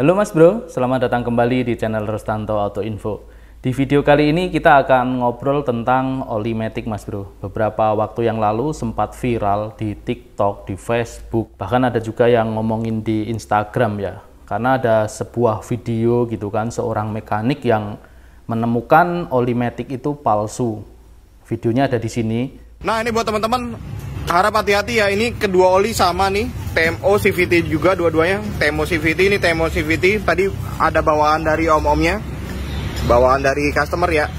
Halo Mas Bro, selamat datang kembali di channel Restanto Auto Info. Di video kali ini kita akan ngobrol tentang oli matic Mas Bro. Beberapa waktu yang lalu sempat viral di TikTok, di Facebook, bahkan ada juga yang ngomongin di Instagram ya. Karena ada sebuah video gitu kan seorang mekanik yang menemukan oli matic itu palsu. Videonya ada di sini. Nah, ini buat teman-teman harap hati-hati ya ini kedua oli sama nih TMO CVT juga dua-duanya TMO CVT ini TMO CVT tadi ada bawaan dari om-omnya bawaan dari customer ya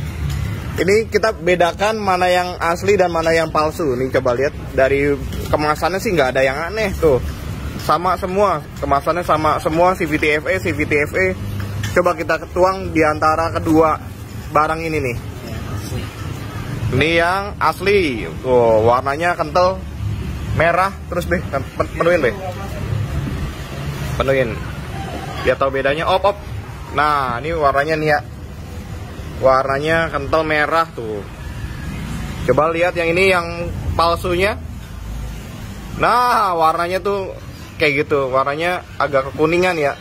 ini kita bedakan mana yang asli dan mana yang palsu nih coba lihat dari kemasannya sih nggak ada yang aneh tuh sama semua kemasannya sama semua CVT FE CVT FE coba kita tuang diantara kedua barang ini nih ini yang asli. Tuh, warnanya kental merah terus deh penuhin deh. Penuhin. dia tahu bedanya op op. Nah, ini warnanya nih ya. Warnanya kental merah tuh. Coba lihat yang ini yang palsunya. Nah, warnanya tuh kayak gitu. Warnanya agak kekuningan ya.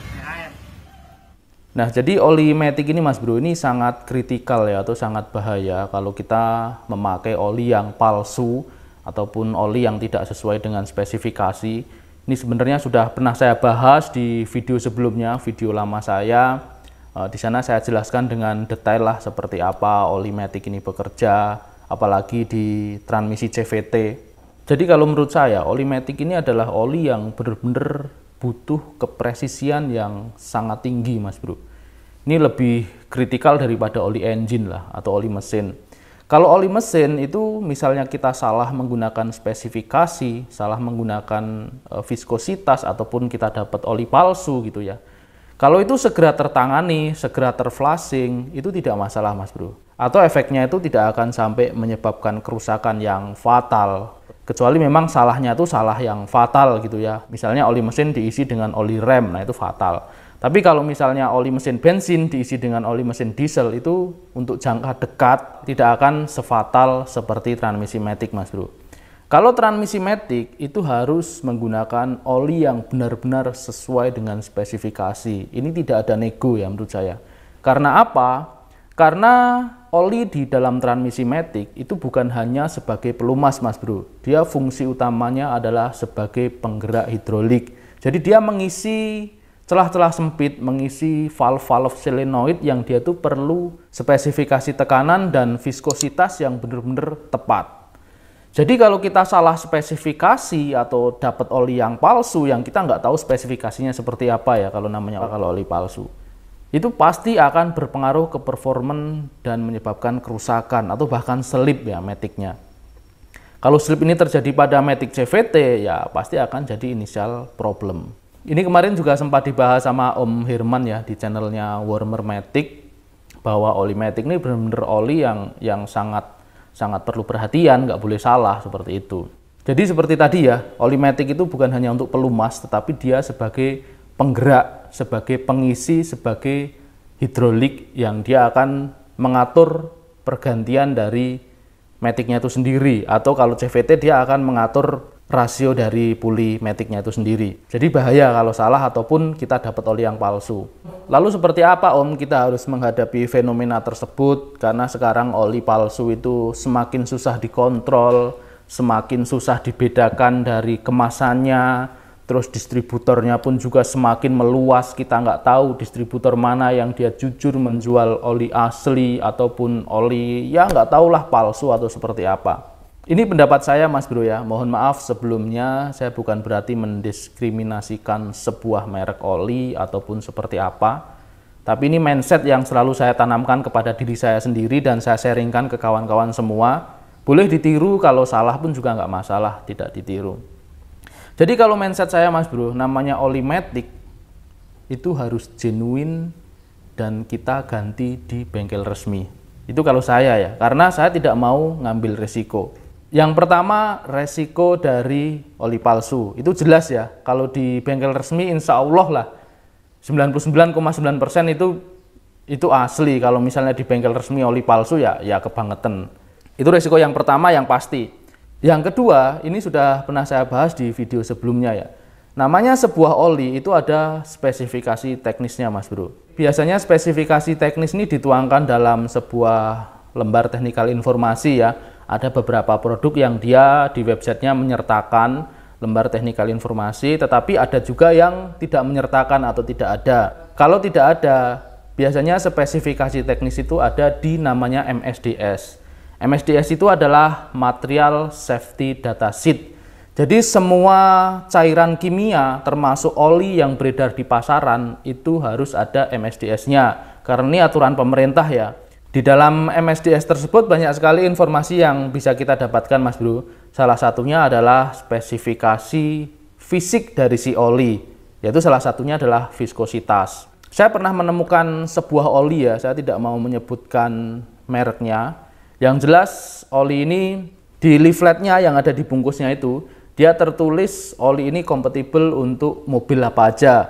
Nah, jadi oli metik ini Mas Bro ini sangat kritikal ya atau sangat bahaya kalau kita memakai oli yang palsu ataupun oli yang tidak sesuai dengan spesifikasi. Ini sebenarnya sudah pernah saya bahas di video sebelumnya, video lama saya. Eh, di sana saya jelaskan dengan detail lah seperti apa oli metik ini bekerja, apalagi di transmisi CVT. Jadi kalau menurut saya, oli metik ini adalah oli yang benar-benar butuh kepresisian yang sangat tinggi mas bro. Ini lebih kritikal daripada oli engine lah atau oli mesin. Kalau oli mesin itu misalnya kita salah menggunakan spesifikasi, salah menggunakan e, viskositas ataupun kita dapat oli palsu gitu ya. Kalau itu segera tertangani, segera terflashing, itu tidak masalah mas bro. Atau efeknya itu tidak akan sampai menyebabkan kerusakan yang fatal kecuali memang salahnya itu salah yang fatal gitu ya misalnya oli mesin diisi dengan oli rem nah itu fatal tapi kalau misalnya oli mesin bensin diisi dengan oli mesin diesel itu untuk jangka dekat tidak akan sefatal seperti transmisi matic mas bro kalau transmisi matic itu harus menggunakan oli yang benar-benar sesuai dengan spesifikasi ini tidak ada nego ya menurut saya karena apa karena oli di dalam transmisi metik itu bukan hanya sebagai pelumas mas bro dia fungsi utamanya adalah sebagai penggerak hidrolik jadi dia mengisi celah-celah sempit mengisi valve-valve selenoid yang dia tuh perlu spesifikasi tekanan dan viskositas yang benar-benar tepat jadi kalau kita salah spesifikasi atau dapat oli yang palsu yang kita nggak tahu spesifikasinya seperti apa ya kalau namanya kalau oli palsu itu pasti akan berpengaruh ke performan dan menyebabkan kerusakan atau bahkan selip ya metiknya. Kalau slip ini terjadi pada metik CVT, ya pasti akan jadi inisial problem. Ini kemarin juga sempat dibahas sama Om Herman ya di channelnya Warmer Matic bahwa oli metik ini benar-benar oli yang yang sangat sangat perlu perhatian, nggak boleh salah seperti itu. Jadi seperti tadi ya, oli metik itu bukan hanya untuk pelumas, tetapi dia sebagai penggerak sebagai pengisi, sebagai hidrolik yang dia akan mengatur pergantian dari metiknya itu sendiri atau kalau CVT dia akan mengatur rasio dari puli metiknya itu sendiri. Jadi bahaya kalau salah ataupun kita dapat oli yang palsu. Lalu seperti apa Om kita harus menghadapi fenomena tersebut karena sekarang oli palsu itu semakin susah dikontrol, semakin susah dibedakan dari kemasannya, terus distributornya pun juga semakin meluas kita nggak tahu distributor mana yang dia jujur menjual oli asli ataupun oli ya nggak tahulah palsu atau seperti apa ini pendapat saya Mas Bro ya mohon maaf sebelumnya saya bukan berarti mendiskriminasikan sebuah merek oli ataupun seperti apa tapi ini mindset yang selalu saya tanamkan kepada diri saya sendiri dan saya sharingkan ke kawan-kawan semua boleh ditiru kalau salah pun juga nggak masalah tidak ditiru jadi kalau mindset saya Mas Bro, namanya olimatic itu harus genuine dan kita ganti di bengkel resmi. Itu kalau saya ya, karena saya tidak mau ngambil resiko. Yang pertama resiko dari oli palsu, itu jelas ya. Kalau di bengkel resmi insya Allah lah 99,9% itu itu asli. Kalau misalnya di bengkel resmi oli palsu ya ya kebangetan. Itu resiko yang pertama yang pasti. Yang kedua, ini sudah pernah saya bahas di video sebelumnya ya. Namanya sebuah oli itu ada spesifikasi teknisnya Mas Bro. Biasanya spesifikasi teknis ini dituangkan dalam sebuah lembar teknikal informasi ya. Ada beberapa produk yang dia di websitenya menyertakan lembar teknikal informasi, tetapi ada juga yang tidak menyertakan atau tidak ada. Kalau tidak ada, biasanya spesifikasi teknis itu ada di namanya MSDS. MSDS itu adalah Material Safety Data Sheet. Jadi semua cairan kimia termasuk oli yang beredar di pasaran itu harus ada MSDS-nya karena ini aturan pemerintah ya. Di dalam MSDS tersebut banyak sekali informasi yang bisa kita dapatkan Mas Bro. Salah satunya adalah spesifikasi fisik dari si oli, yaitu salah satunya adalah viskositas. Saya pernah menemukan sebuah oli ya, saya tidak mau menyebutkan mereknya, yang jelas oli ini di leafletnya yang ada di bungkusnya itu dia tertulis oli ini kompatibel untuk mobil apa aja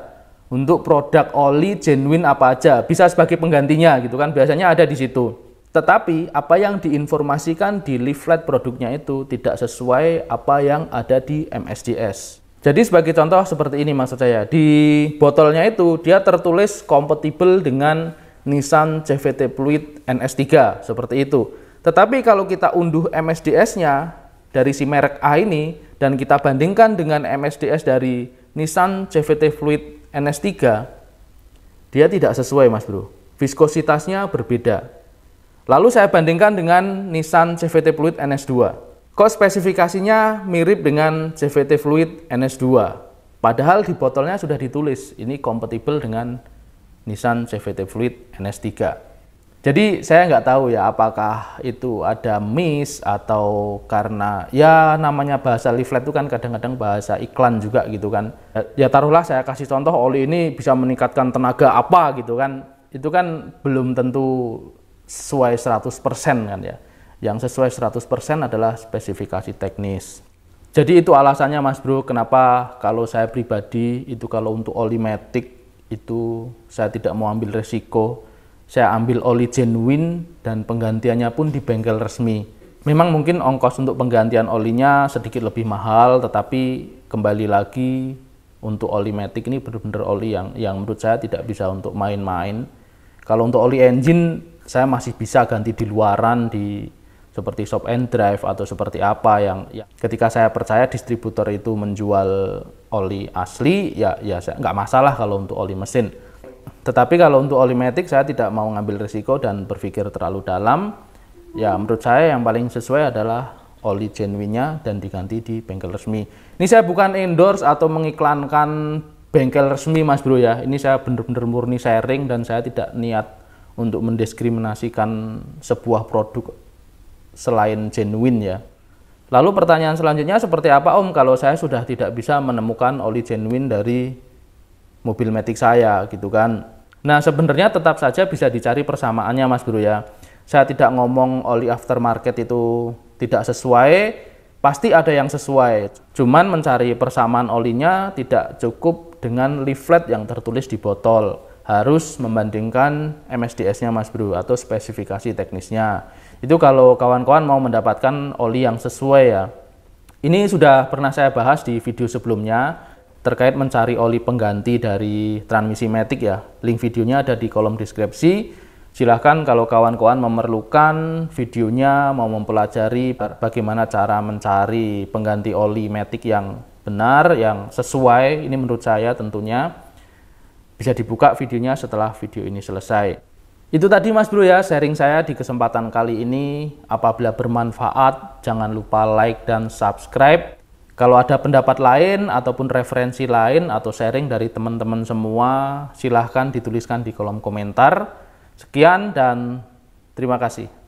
untuk produk oli genuine apa aja bisa sebagai penggantinya gitu kan biasanya ada di situ tetapi apa yang diinformasikan di leaflet produknya itu tidak sesuai apa yang ada di MSDS jadi sebagai contoh seperti ini maksud saya di botolnya itu dia tertulis kompatibel dengan Nissan CVT Fluid NS3 seperti itu tetapi kalau kita unduh MSDS-nya dari si merek A ini dan kita bandingkan dengan MSDS dari Nissan CVT Fluid NS3, dia tidak sesuai mas bro. Viskositasnya berbeda. Lalu saya bandingkan dengan Nissan CVT Fluid NS2. Kok spesifikasinya mirip dengan CVT Fluid NS2? Padahal di botolnya sudah ditulis, ini kompatibel dengan Nissan CVT Fluid NS3. Jadi saya nggak tahu ya apakah itu ada miss atau karena ya namanya bahasa leaflet itu kan kadang-kadang bahasa iklan juga gitu kan. Ya taruhlah saya kasih contoh oli ini bisa meningkatkan tenaga apa gitu kan. Itu kan belum tentu sesuai 100% kan ya. Yang sesuai 100% adalah spesifikasi teknis. Jadi itu alasannya Mas Bro kenapa kalau saya pribadi itu kalau untuk oli matic itu saya tidak mau ambil resiko saya ambil oli genuine dan penggantiannya pun di bengkel resmi. Memang mungkin ongkos untuk penggantian olinya sedikit lebih mahal, tetapi kembali lagi untuk oli matic ini benar-benar oli yang yang menurut saya tidak bisa untuk main-main. Kalau untuk oli engine saya masih bisa ganti di luaran di seperti shop and drive atau seperti apa yang ya, ketika saya percaya distributor itu menjual oli asli ya ya saya nggak masalah kalau untuk oli mesin tetapi kalau untuk olimetik saya tidak mau ngambil risiko dan berpikir terlalu dalam. Ya menurut saya yang paling sesuai adalah oli genuinnya dan diganti di bengkel resmi. Ini saya bukan endorse atau mengiklankan bengkel resmi Mas Bro ya. Ini saya benar-benar murni sharing dan saya tidak niat untuk mendiskriminasikan sebuah produk selain genuine ya. Lalu pertanyaan selanjutnya seperti apa Om kalau saya sudah tidak bisa menemukan oli genuine dari mobil metik saya gitu kan. Nah sebenarnya tetap saja bisa dicari persamaannya Mas Bro ya. Saya tidak ngomong oli aftermarket itu tidak sesuai, pasti ada yang sesuai. Cuman mencari persamaan olinya tidak cukup dengan leaflet yang tertulis di botol. Harus membandingkan MSDS-nya Mas Bro atau spesifikasi teknisnya. Itu kalau kawan-kawan mau mendapatkan oli yang sesuai ya. Ini sudah pernah saya bahas di video sebelumnya terkait mencari oli pengganti dari transmisi matic ya. Link videonya ada di kolom deskripsi. Silahkan kalau kawan-kawan memerlukan videonya mau mempelajari bagaimana cara mencari pengganti oli matic yang benar, yang sesuai, ini menurut saya tentunya bisa dibuka videonya setelah video ini selesai. Itu tadi Mas Bro ya sharing saya di kesempatan kali ini. Apabila bermanfaat, jangan lupa like dan subscribe. Kalau ada pendapat lain ataupun referensi lain atau sharing dari teman-teman semua, silahkan dituliskan di kolom komentar. Sekian dan terima kasih.